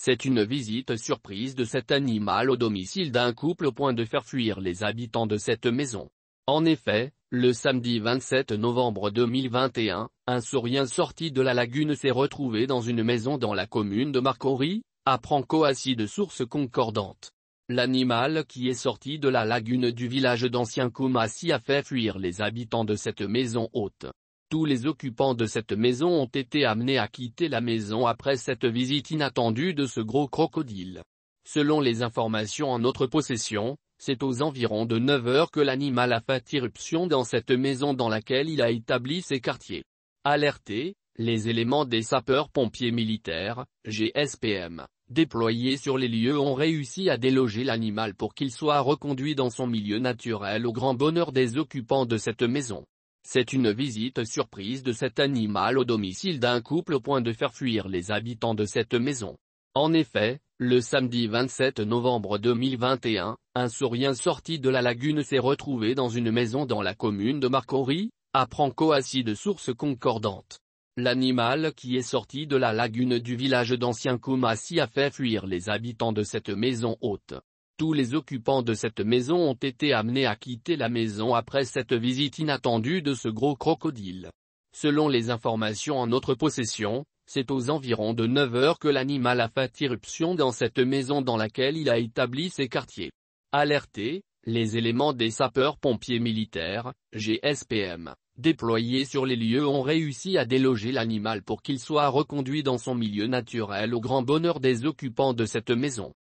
C'est une visite surprise de cet animal au domicile d'un couple au point de faire fuir les habitants de cette maison. En effet, le samedi 27 novembre 2021, un saurien sorti de la lagune s'est retrouvé dans une maison dans la commune de Marcory, à franco de sources concordantes. L'animal qui est sorti de la lagune du village d'Ancien Koumassi a fait fuir les habitants de cette maison haute. Tous les occupants de cette maison ont été amenés à quitter la maison après cette visite inattendue de ce gros crocodile. Selon les informations en notre possession, c'est aux environs de 9 heures que l'animal a fait irruption dans cette maison dans laquelle il a établi ses quartiers. Alertés, les éléments des sapeurs-pompiers militaires, GSPM, déployés sur les lieux ont réussi à déloger l'animal pour qu'il soit reconduit dans son milieu naturel au grand bonheur des occupants de cette maison. C'est une visite surprise de cet animal au domicile d'un couple au point de faire fuir les habitants de cette maison. En effet, le samedi 27 novembre 2021, un sourien sorti de la lagune s'est retrouvé dans une maison dans la commune de Marcory, à franco de sources concordantes. L'animal qui est sorti de la lagune du village d'Ancien Koumassi a fait fuir les habitants de cette maison haute. Tous les occupants de cette maison ont été amenés à quitter la maison après cette visite inattendue de ce gros crocodile. Selon les informations en notre possession, c'est aux environs de 9 heures que l'animal a fait irruption dans cette maison dans laquelle il a établi ses quartiers. Alertés, les éléments des sapeurs-pompiers militaires, GSPM, déployés sur les lieux ont réussi à déloger l'animal pour qu'il soit reconduit dans son milieu naturel au grand bonheur des occupants de cette maison.